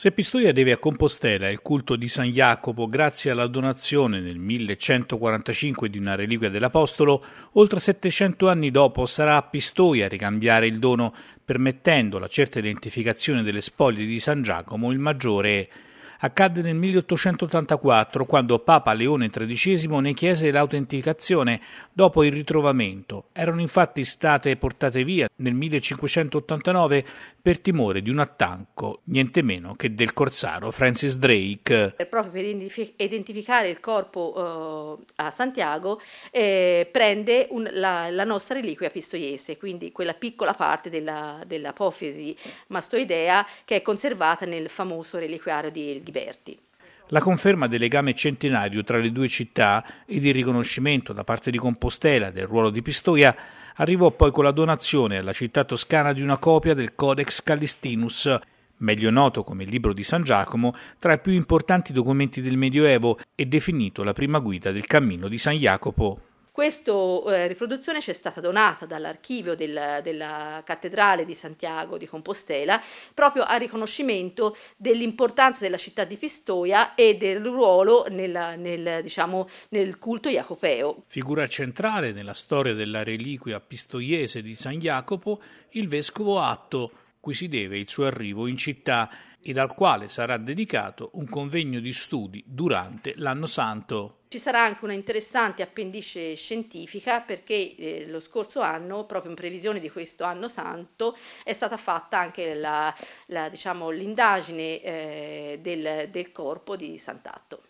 Se Pistoia deve a Compostela il culto di San Jacopo grazie alla donazione nel 1145 di una reliquia dell'Apostolo, oltre 700 anni dopo sarà a Pistoia a ricambiare il dono, permettendo la certa identificazione delle spoglie di San Giacomo il maggiore accadde nel 1884, quando Papa Leone XIII ne chiese l'autenticazione dopo il ritrovamento. Erano infatti state portate via nel 1589 per timore di un attacco, niente meno che del corsaro Francis Drake. Proprio per identificare il corpo uh, a Santiago, eh, prende un, la, la, nostra reliquia pistoiese, quindi quella piccola parte della, dell'apofisi mastoidea che è conservata nel famoso reliquiario di El Verdi. La conferma del legame centenario tra le due città ed il riconoscimento da parte di Compostela del ruolo di Pistoia arrivò poi con la donazione alla città toscana di una copia del Codex Callistinus, meglio noto come il libro di San Giacomo, tra i più importanti documenti del Medioevo e definito la prima guida del cammino di San Jacopo questa eh, riproduzione ci è stata donata dall'archivio del, della cattedrale di Santiago di Compostela proprio a riconoscimento dell'importanza della città di Pistoia e del ruolo nella, nel, diciamo, nel culto jacopeo. Figura centrale nella storia della reliquia pistoiese di San Jacopo, il vescovo Atto, cui si deve il suo arrivo in città e dal quale sarà dedicato un convegno di studi durante l'anno santo. Ci sarà anche una interessante appendice scientifica perché eh, lo scorso anno, proprio in previsione di questo anno santo, è stata fatta anche la, la, diciamo, l'indagine eh, del, del corpo di Sant'Atto.